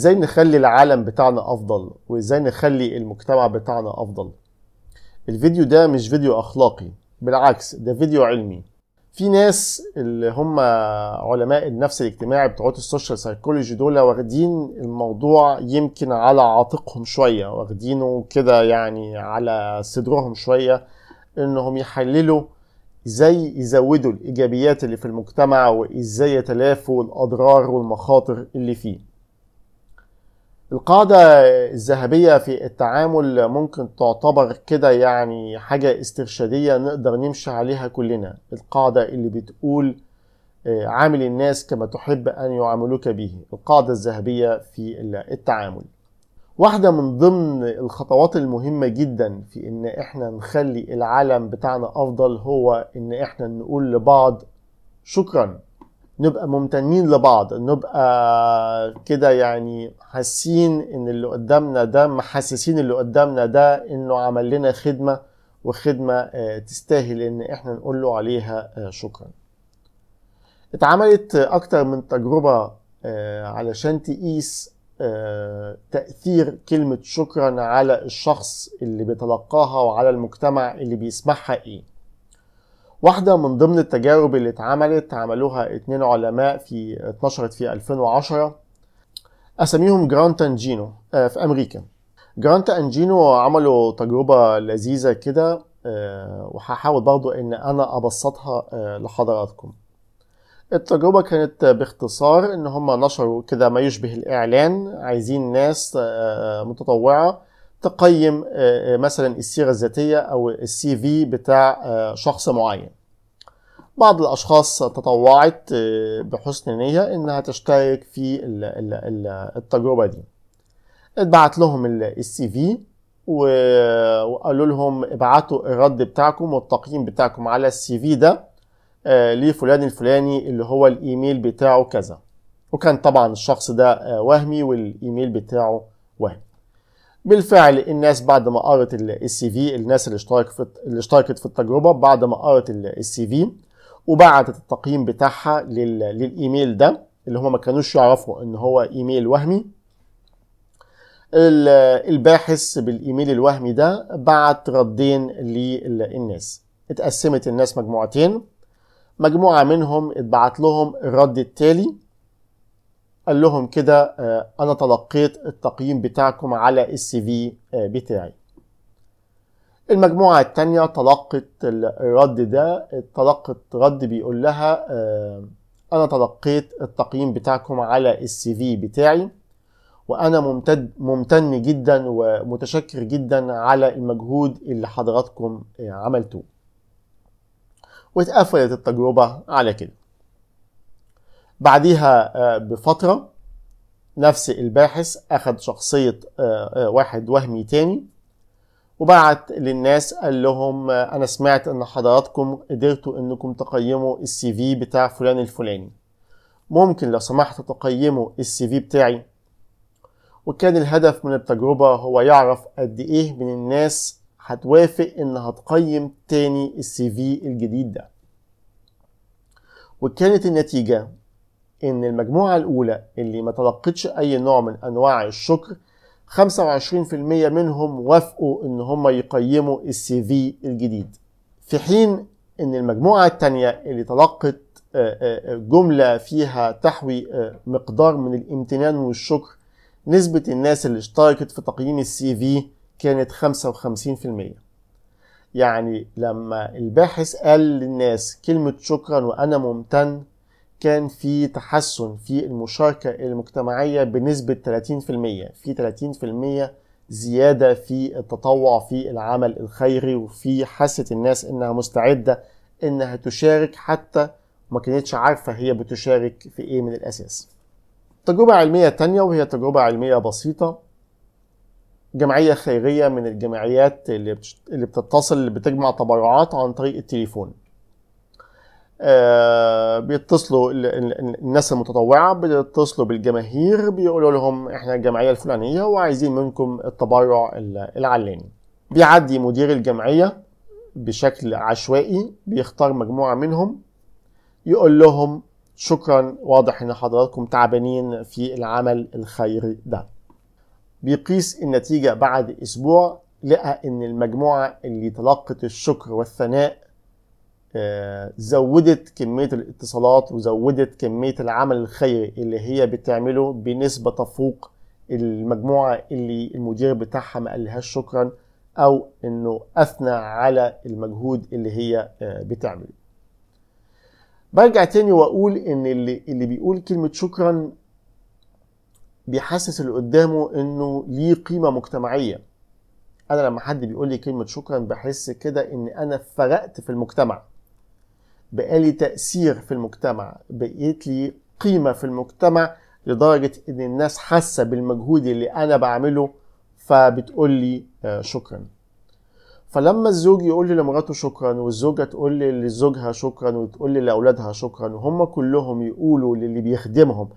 ازاي نخلي العالم بتاعنا افضل وازاي نخلي المجتمع بتاعنا افضل الفيديو ده مش فيديو اخلاقي بالعكس ده فيديو علمي في ناس اللي هم علماء النفس الاجتماعي بتوع السوشيال سايكولوجي دول واخدين الموضوع يمكن على عاتقهم شويه واخدينه كده يعني على صدرهم شويه انهم يحللوا ازاي يزودوا الايجابيات اللي في المجتمع وازاي يتلافوا الاضرار والمخاطر اللي فيه القاعدة الذهبية في التعامل ممكن تعتبر كده يعني حاجة استرشادية نقدر نمشي عليها كلنا القاعدة اللي بتقول آه، عامل الناس كما تحب أن يعاملوك به القاعدة الذهبية في التعامل واحدة من ضمن الخطوات المهمة جدا في إن إحنا نخلي العالم بتاعنا أفضل هو إن إحنا نقول لبعض شكرا نبقى ممتنين لبعض نبقى كده يعني حاسين ان اللي قدامنا ده محسسين اللي قدامنا ده انه عمل لنا خدمه وخدمه آه، تستاهل ان احنا نقول له عليها آه، شكرا اتعملت اكتر من تجربه آه، علشان تقيس تاثير كلمه شكرا على الشخص اللي بيتلقاها وعلى المجتمع اللي بيسمعها ايه واحدة من ضمن التجارب اللي اتعملت عملوها اتنين علماء في اتنشرت في 2010 أسميهم جرانتا أنجينو آه، في أمريكا جرانتا أنجينو عملوا تجربة لذيذة كده آه، وهحاول برضو إن أنا أبسطها آه، لحضراتكم التجربة كانت باختصار إن هم نشروا كده ما يشبه الإعلان عايزين ناس متطوعة تقيم آه، آه، مثلا السيره الذاتيه او السي في بتاع آه، شخص معين بعض الاشخاص تطوعت بحسن نيه انها تشترك في التجربه دي اتبعت لهم السي في وقالوا لهم ابعتوا الرد بتاعكم والتقييم بتاعكم على السي في ده لفلان الفلاني اللي هو الايميل بتاعه كذا وكان طبعا الشخص ده وهمي والايميل بتاعه وهمي بالفعل الناس بعد ما قرت السي في الناس اللي اشتركت في اللي اشتركت في التجربه بعد ما قرت السي في وبعتت التقييم بتاعها للايميل ده اللي هم ما كانوش يعرفوا ان هو ايميل وهمي الباحث بالايميل الوهمي ده بعت ردين للناس اتقسمت الناس مجموعتين مجموعه منهم اتبعت لهم الرد التالي قال لهم كده آه، انا تلقيت التقييم بتاعكم على السي في آه، بتاعي المجموعة التانية تلقت الرد ده تلقت رد بيقول لها آه، انا تلقيت التقييم بتاعكم على السي في بتاعي وانا ممتد ممتن جدا ومتشكر جدا على المجهود اللي حضراتكم عملتوه واتقفلت التجربة على كده بعديها آه، بفترة نفس الباحث أخد شخصية آه، آه، واحد وهمي تاني وبعت للناس قال لهم أنا سمعت إن حضراتكم قدرتوا إنكم تقيموا السي في بتاع فلان الفلاني ممكن لو سمحت تقيموا السي في بتاعي وكان الهدف من التجربة هو يعرف قد إيه من الناس هتوافق إنها تقيم تاني السي في الجديد ده وكانت النتيجة إن المجموعة الأولى اللي ما تلقتش أي نوع من أنواع الشكر 25% منهم وافقوا إن هم يقيموا السي في الجديد في حين إن المجموعة الثانية اللي تلقت آه، آه، آه، جملة فيها تحوي مقدار من الامتنان والشكر نسبة الناس اللي اشتركت في تقييم السي في كانت 55% يعني لما الباحث قال للناس كلمة شكرا وأنا ممتن كان في تحسن في المشاركة المجتمعية بنسبة 30% في 30% زيادة في التطوع في العمل الخيري وفي حاسة الناس إنها مستعدة إنها تشارك حتى ما كانتش عارفة هي بتشارك في إيه من الأساس تجربة علمية تانية وهي تجربة علمية بسيطة جمعية خيرية من الجمعيات اللي بتتصل اللي بتجمع تبرعات عن طريق التليفون آه، بيتصلوا الناس المتطوعه بيتصلوا بالجماهير بيقولوا لهم احنا الجمعيه الفلانيه وعايزين منكم التبرع العلاني بيعدي مدير الجمعيه بشكل عشوائي بيختار مجموعه منهم يقول لهم شكرا واضح ان حضراتكم تعبانين في العمل الخيري ده بيقيس النتيجه بعد اسبوع لقى ان المجموعه اللي تلقت الشكر والثناء آه، زودت كمية الاتصالات وزودت كمية العمل الخيري اللي هي بتعمله بنسبة تفوق المجموعة اللي المدير بتاعها ما قالهاش شكرا أو إنه أثنى على المجهود اللي هي آه، بتعمله. برجع تاني وأقول إن اللي, اللي بيقول كلمة شكرا بيحسس اللي قدامه إنه ليه قيمة مجتمعية. أنا لما حد بيقول لي كلمة شكرا بحس كده إن أنا فرقت في المجتمع. بقالي تأثير في المجتمع بقيت لي قيمة في المجتمع لدرجة إن الناس حاسة بالمجهود اللي أنا بعمله فبتقول لي آه، شكرا فلما الزوج يقول لي لمراته شكرا والزوجة تقول لي لزوجها شكرا وتقول لي لأولادها شكرا وهم كلهم يقولوا للي بيخدمهم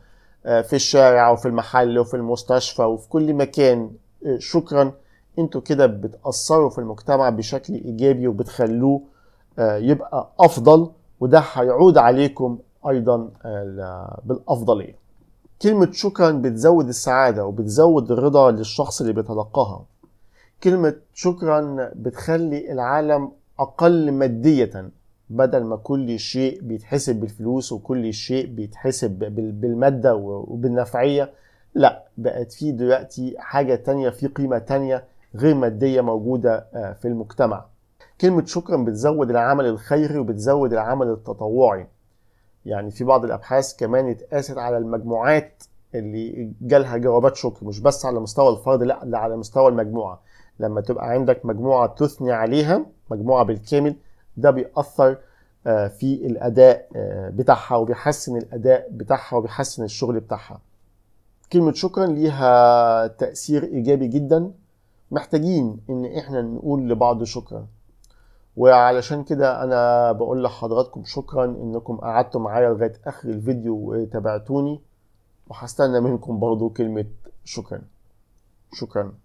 آه، في الشارع وفي المحل وفي المستشفى وفي كل مكان آه، شكرا انتوا كده بتأثروا في المجتمع بشكل إيجابي وبتخلوه يبقى أفضل وده هيعود عليكم ايضا بالافضليه كلمة شكرا بتزود السعادة وبتزود الرضا للشخص اللي بيتلقاها كلمة شكرا بتخلي العالم أقل مادية بدل ما كل شيء بيتحسب بالفلوس وكل شيء بيتحسب بالمادة وبالنفعية لا بقت في دلوقتي حاجة تانية في قيمة تانية غير مادية موجودة آه، في المجتمع كلمه شكرا بتزود العمل الخيري وبتزود العمل التطوعي يعني في بعض الابحاث كمان اتقاست على المجموعات اللي جالها جوابات شكر مش بس على مستوى الفرد لا ده على مستوى المجموعه لما تبقى عندك مجموعه تثني عليها مجموعه بالكامل ده بيأثر آه، في الاداء آه، بتاعها وبيحسن الاداء بتاعها وبيحسن الشغل بتاعها كلمه شكرا ليها تاثير ايجابي جدا محتاجين ان احنا نقول لبعض شكرا وعلشان كده انا بقول لحضراتكم شكرا انكم قعدتوا معايا لغايه اخر الفيديو وتابعتوني وهستنى منكم برضو كلمه شكرا شكرا